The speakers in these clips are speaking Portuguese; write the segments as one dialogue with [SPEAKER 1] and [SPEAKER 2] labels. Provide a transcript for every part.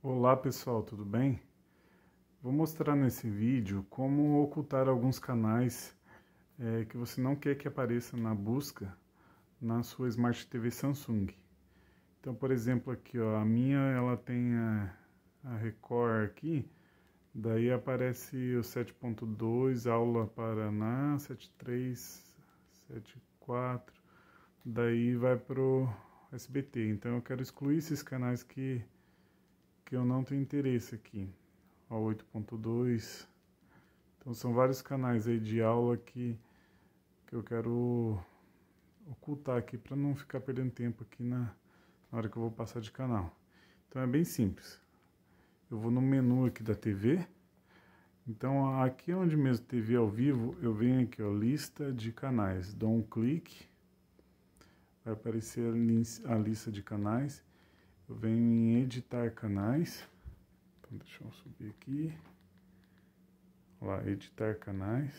[SPEAKER 1] Olá pessoal, tudo bem? Vou mostrar nesse vídeo como ocultar alguns canais é, que você não quer que apareça na busca na sua Smart TV Samsung. Então, por exemplo, aqui ó, a minha ela tem a, a Record aqui, daí aparece o 7.2, aula Paraná, 7.3, 7.4, daí vai pro SBT. Então eu quero excluir esses canais que que eu não tenho interesse aqui. Ó, 8.2. Então são vários canais aí de aula que, que eu quero ocultar aqui para não ficar perdendo tempo aqui na, na hora que eu vou passar de canal. Então é bem simples. Eu vou no menu aqui da TV. Então aqui onde mesmo TV ao vivo, eu venho aqui, ó, lista de canais. Dou um clique, vai aparecer a lista de canais eu venho em editar canais. Então, deixa eu subir aqui. Lá, editar canais.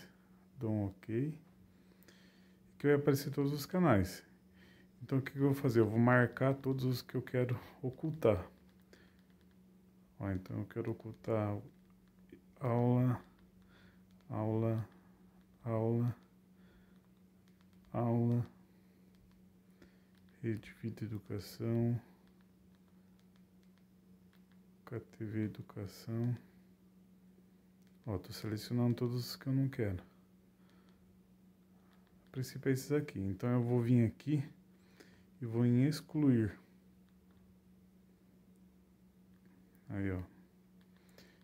[SPEAKER 1] Dou um OK. Aqui vai aparecer todos os canais. Então, o que eu vou fazer? Eu vou marcar todos os que eu quero ocultar. Ó, então, eu quero ocultar aula, aula, aula, aula, rede vida educação. TV Educação. Ó, tô selecionando todos que eu não quero. A princípio é esses aqui. Então eu vou vir aqui e vou em excluir. Aí, ó.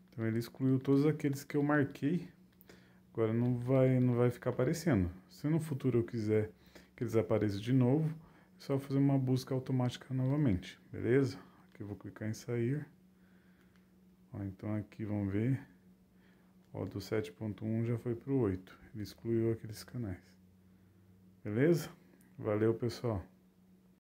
[SPEAKER 1] Então ele excluiu todos aqueles que eu marquei. Agora não vai, não vai ficar aparecendo. Se no futuro eu quiser que eles apareçam de novo, é só fazer uma busca automática novamente, beleza? Aqui eu vou clicar em sair então aqui vamos ver. Ó, do 7.1 já foi para o 8. Ele excluiu aqueles canais. Beleza? Valeu, pessoal.